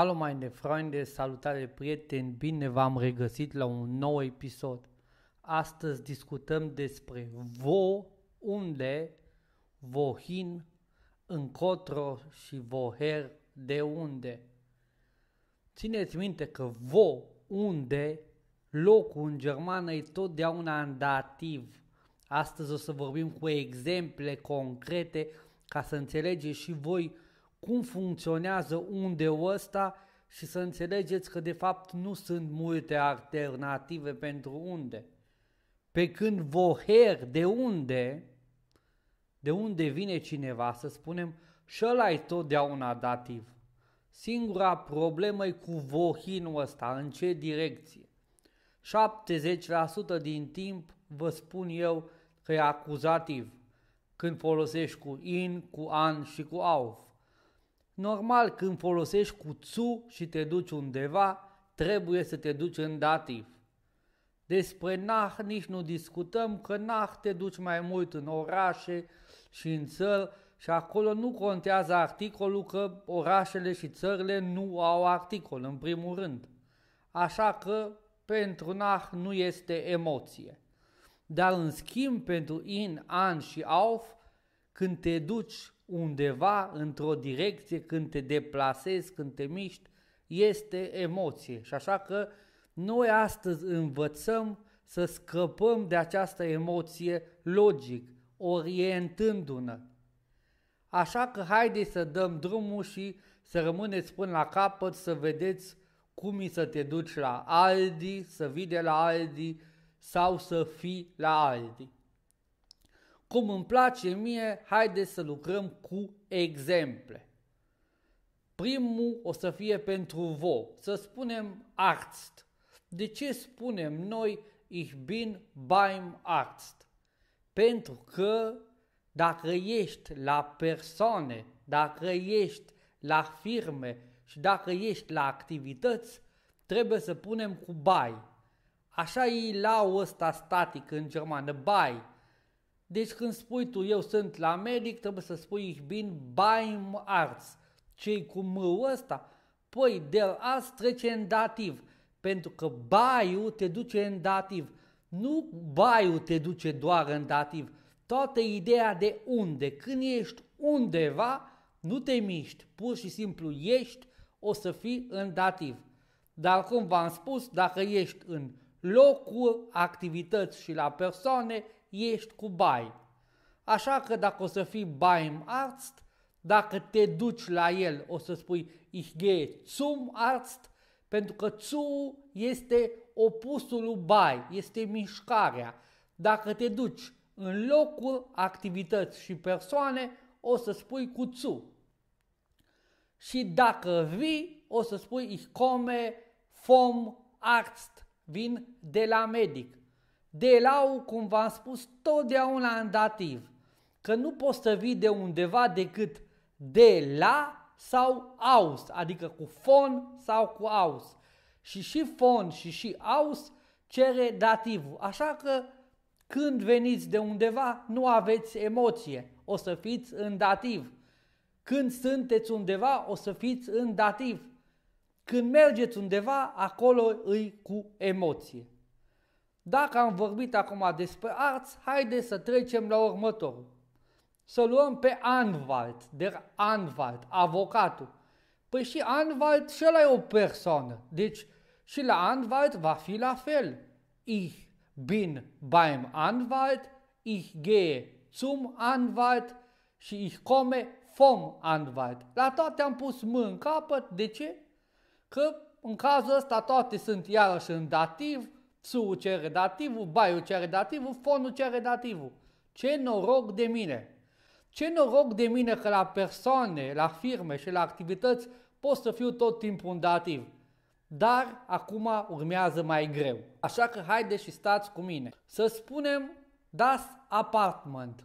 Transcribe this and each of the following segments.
Alo, mai de Freunde, salutare prieteni, bine v-am regăsit la un nou episod. Astăzi discutăm despre vo, unde, vohin, încotro și voher, de unde. Țineți minte că vo, unde, locul în germană e totdeauna în dativ. Astăzi o să vorbim cu exemple concrete ca să înțelegeți și voi cum funcționează unde ăsta și să înțelegeți că de fapt nu sunt multe alternative pentru unde. Pe când voher de unde, de unde vine cineva, să spunem, și ăla e totdeauna dativ. Singura problemă e cu vohinul ăsta, în ce direcție. 70% din timp vă spun eu că e acuzativ când folosești cu in, cu an și cu auf. Normal, când folosești cuțu și te duci undeva, trebuie să te duci în dativ. Despre nah nici nu discutăm, că nah te duci mai mult în orașe și în țări și acolo nu contează articolul că orașele și țările nu au articol, în primul rând. Așa că pentru nah nu este emoție. Dar în schimb pentru in, an și auf, când te duci undeva într-o direcție când te deplasezi, când te miști, este emoție. Și așa că noi astăzi învățăm să scăpăm de această emoție logic, orientându-ne. Așa că haideți să dăm drumul și să rămâneți până la capăt, să vedeți cum e să te duci la Aldi, să vii de la Aldi sau să fii la Aldi. Cum îmi place mie, haide să lucrăm cu exemple. Primul o să fie pentru voi, să spunem Arzt. De ce spunem noi Ich bin beim Arzt? Pentru că dacă ești la persoane, dacă ești la firme și dacă ești la activități, trebuie să punem cu bai. Așa e la ăsta static în germană, bai. Deci când spui tu, eu sunt la medic, trebuie să spui ich bin beim Arzt. Cei cu m ăsta? Păi, del as trece în dativ, pentru că baiu te duce în dativ. Nu baiu te duce doar în dativ. Toată ideea de unde, când ești undeva, nu te miști, pur și simplu ești, o să fii în dativ. Dar cum v-am spus, dacă ești în locuri, activități și la persoane, ești cu bai. Așa că dacă o să fii baim arzt, dacă te duci la el, o să spui ich gehe zum arzt, pentru că zu este opusul lui bai, este mișcarea. Dacă te duci în locuri, activități și persoane, o să spui cu zu. Și dacă vii, o să spui ich komme vom Arzt vin de la medic. De la, cum v-am spus, totdeauna în dativ, că nu poți să vii de undeva decât de la sau aus, adică cu fon sau cu aus. Și și fon și și aus cere dativul. Așa că când veniți de undeva, nu aveți emoție, o să fiți în dativ. Când sunteți undeva, o să fiți în dativ. Când mergeți undeva, acolo îi cu emoție. Dacă am vorbit acum despre arți, haide să trecem la următorul. Să luăm pe Anwalt, de Anwalt, avocatul. Păi și Anwalt și ăla e o persoană. Deci și la Anwalt va fi la fel. Ich bin beim Anwalt, ich gehe zum Anwalt și ich komme vom Anwalt. La toate am pus M în capăt. De ce? Că în cazul ăsta toate sunt iarăși în dativ, psul cere dativul, baiul cere dativul, fonul cere dativul. Ce noroc de mine! Ce noroc de mine că la persoane, la firme și la activități pot să fiu tot timpul un dativ. Dar acum urmează mai greu. Așa că haideți și stați cu mine. Să spunem das apartment.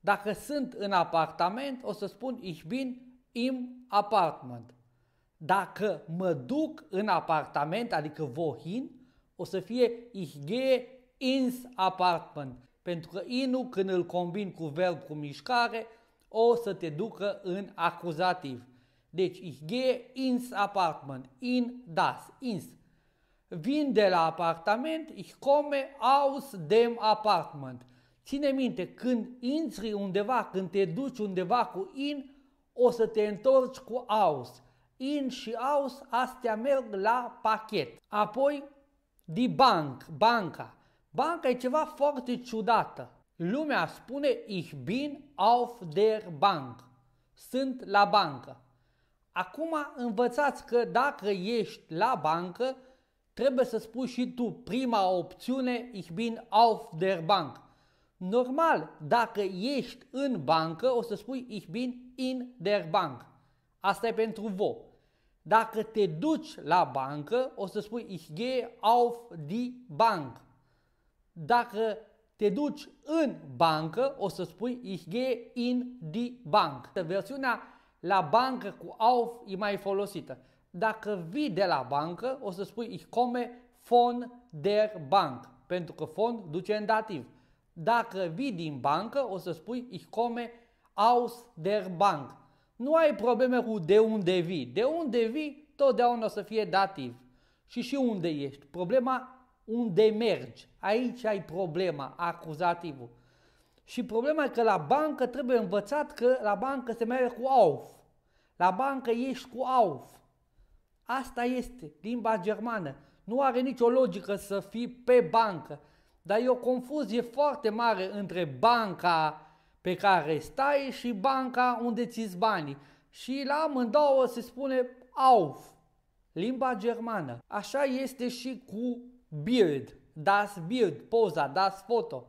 Dacă sunt în apartament, o să spun ich bin im apartment. Dacă mă duc în apartament, adică vohin, o să fie ich gehe ins apartment. Pentru că inu, când îl combin cu verb cu mișcare, o să te ducă în acuzativ. Deci, ich gehe ins apartment, in das, ins. Vin de la apartament, ich komme aus dem apartment. Ține minte, când intri undeva, când te duci undeva cu in, o să te întorci cu aus in și aus, astea merg la pachet. Apoi, di bank, banca. Banca e ceva foarte ciudată. Lumea spune ich bin auf der Bank. Sunt la bancă. Acum învățați că dacă ești la bancă, trebuie să spui și tu prima opțiune ich bin auf der Bank. Normal, dacă ești în bancă, o să spui ich bin in der Bank. Asta e pentru VO. Dacă te duci la bancă, o să spui Ich gehe auf die Bank. Dacă te duci în bancă, o să spui Ich gehe in die Bank. Versiunea la bancă cu auf e mai folosită. Dacă vii de la bancă, o să spui Ich komme von der Bank, pentru că fond duce în dativ. Dacă vii din bancă, o să spui Ich komme aus der Bank. Nu ai probleme cu de unde vii. De unde vii, totdeauna o să fie dativ. Și și unde ești. Problema unde mergi. Aici ai problema, acuzativul. Și problema e că la bancă trebuie învățat că la bancă se merge cu auf. La bancă ești cu auf. Asta este limba germană. Nu are nicio logică să fii pe bancă. Dar e o confuzie foarte mare între banca pe care stai și banca unde ți banii. Și la amândouă se spune auf, limba germană. Așa este și cu Bild, das Bild, poza, das foto.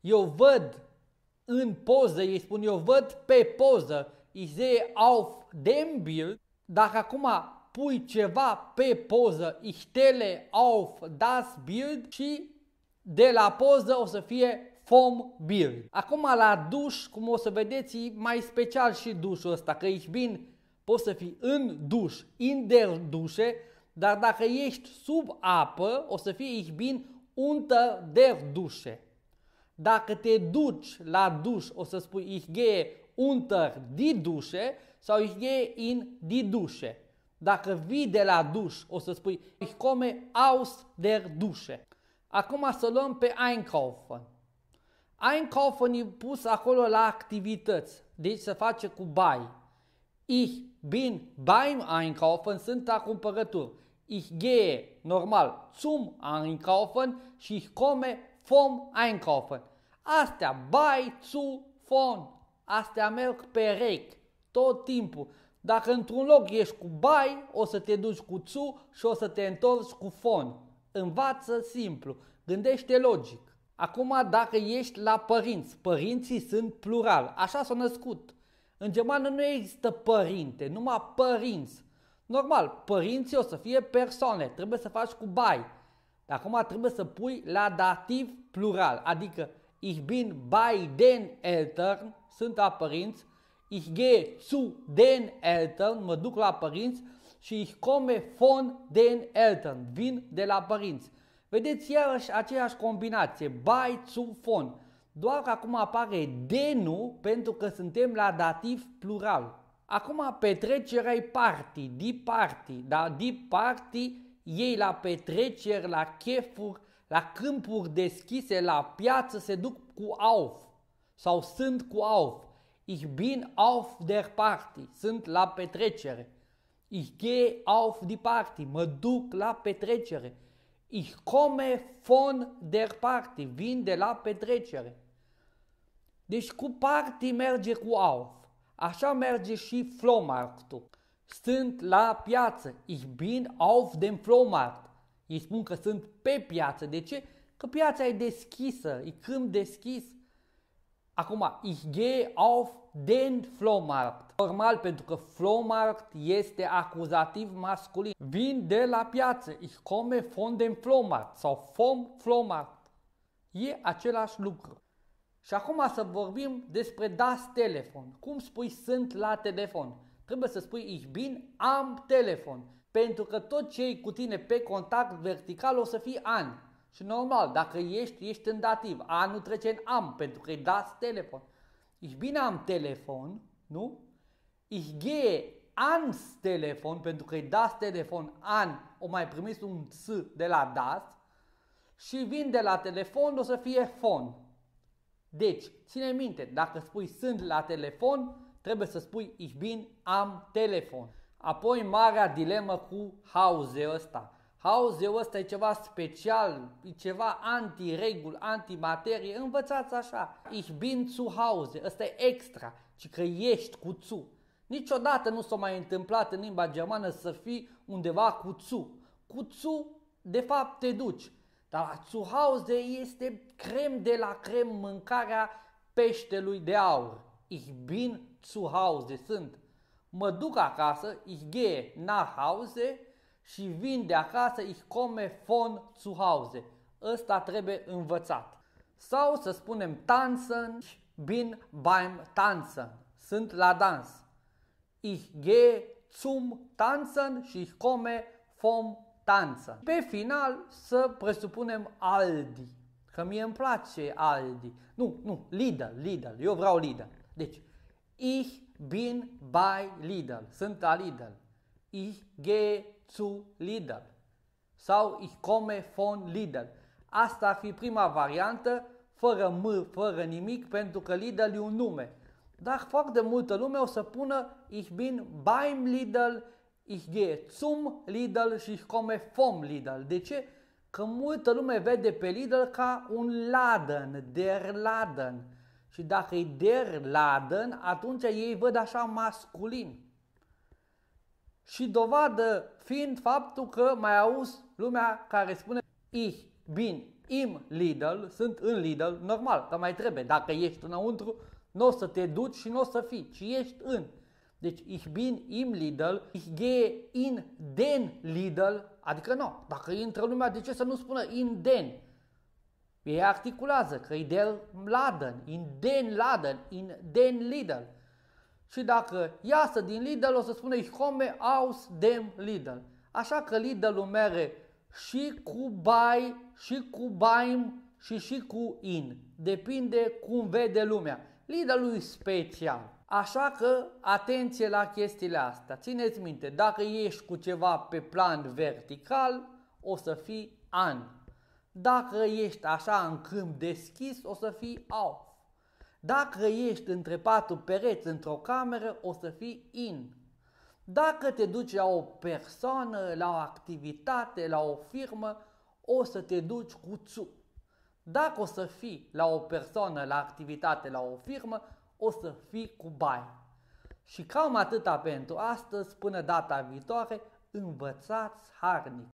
Eu văd în poză, ei spun eu văd pe poză, ich auf dem Bild. Dacă acum pui ceva pe poză, ich tele auf das Bild și de la poză o să fie foam beer. Acum la duș, cum o să vedeți, e mai special și dușul ăsta, că ești bine, poți să fii în duș, in der dușe, dar dacă ești sub apă, o să fie ești bine unter der dușe. Dacă te duci la duș, o să spui ich gehe unter die dușe sau ich gehe in die dușe. Dacă vii de la duș, o să spui ich komme aus der dușe. Acum să luăm pe einkaufen. Einkaufen e pus acolo la activități, deci se face cu bai. Ich bin beim Einkaufen sunt la cumpărături. Ich gehe, normal, zum Einkaufen și ich komme vom Einkaufen. Astea, bai, zu, von, astea merg pe rec, tot timpul. Dacă într-un loc ești cu bai, o să te duci cu zu, și o să te întorci cu von. Învață simplu, gândește logic. Acum, dacă ești la părinți, părinții sunt plural, așa s-a născut. În germană nu există părinte, numai părinți. Normal, părinții o să fie persoane, trebuie să faci cu bai. Dar acum trebuie să pui la dativ plural, adică ich bin bei den Eltern, sunt la părinți, ich gehe zu den Eltern, mă duc la părinți și ich komme von den Eltern, vin de la părinți. Vedeți iarăși aceeași combinație, bai, fon, doar că acum apare denu pentru că suntem la dativ plural. Acum petrecerea e party, di party, dar di party ei la petreceri, la chefuri, la câmpuri deschise, la piață se duc cu auf sau sunt cu auf. Ich bin auf der Party, sunt la petrecere. Ich gehe auf die Party, mă duc la petrecere. Ich komme von der Party, vin de la petrecere. Deci cu party merge cu auf. Așa merge și flomarctul. Sunt la piață. Ich bin auf dem Flohmarkt. Ei spun că sunt pe piață. De ce? Că piața e deschisă, e câmp deschis. Acum, ich gehe auf den Flohmarkt. Normal, pentru că Flohmarkt este acuzativ masculin. Vin de la piață. Ich komme von dem Flohmarkt sau vom Flohmarkt. E același lucru. Și acum să vorbim despre das telefon. Cum spui sunt la telefon? Trebuie să spui ich bin am telefon. Pentru că tot ce e cu tine pe contact vertical o să fie an. Și normal, dacă ești, ești în dativ. Anul trece în am, pentru că îi dați telefon. Ich bin am telefon, nu? Ich gehe ans telefon, pentru că îi dați telefon an, o mai primiți un s de la das și vin de la telefon, o să fie fon. Deci, ține minte, dacă spui sunt la telefon, trebuie să spui ich bin am telefon. Apoi marea dilemă cu hauze ăsta. Hauzi, ăsta e ceva special, e ceva anti-regul, anti-materie, învățați așa. Ich bin zu Hause, ăsta e extra, ci că ești cu zu. Niciodată nu s-a mai întâmplat în limba germană să fii undeva cu zu. Cu zu, de fapt, te duci. Dar la zu Hause este crem de la crem mâncarea peștelui de aur. Ich bin zu Hause, sunt. Mă duc acasă, ich gehe nach Hause, și vin de acasă, ich komme von zu Hause. Ăsta trebuie învățat. Sau să spunem tanzen, ich bin beim tanzen. Sunt la dans. Ich gehe zum tanzen și ich komme vom tanzen. Pe final să presupunem Aldi. Că mie îmi place Aldi. Nu, nu, Lidl, Lidl. Eu vreau Lidl. Deci, ich bin bei Lidl. Sunt la Lidl. Ich gehe zu Lidl sau ich komme von Lidl. Asta ar fi prima variantă, fără M, fără nimic, pentru că Lidl e un nume. Dar foarte multă lume o să pună ich bin beim Lidl, ich gehe zum Lidl și ich komme vom Lidl. De ce? Că multă lume vede pe Lidl ca un laden, der laden. Și dacă e der laden, atunci ei văd așa masculin și dovadă fiind faptul că mai auzi lumea care spune Ich bin im Lidl, sunt în Lidl, normal, dar mai trebuie, dacă ești înăuntru, nu o să te duci și nu o să fii, ci ești în. Deci, ich bin im Lidl, ich gehe in den Lidl, adică nu, dacă intră lumea, de ce să nu spună in den? Ei articulează că e del Laden, in den Laden, in den Lidl. Și dacă iasă din Lidl, o să spună ich komme aus dem Lidl. Așa că Lidl-ul mere și cu bai, și cu baim, și și cu in. Depinde cum vede lumea. Lidl-ul e special. Așa că atenție la chestiile astea. Țineți minte, dacă ești cu ceva pe plan vertical, o să fii an. Dacă ești așa în câmp deschis, o să fii off. Dacă ești între patru pereți într-o cameră, o să fii in. Dacă te duci la o persoană, la o activitate, la o firmă, o să te duci cu țu. Dacă o să fii la o persoană, la activitate, la o firmă, o să fii cu bai. Și cam atâta pentru astăzi, până data viitoare, învățați harnic.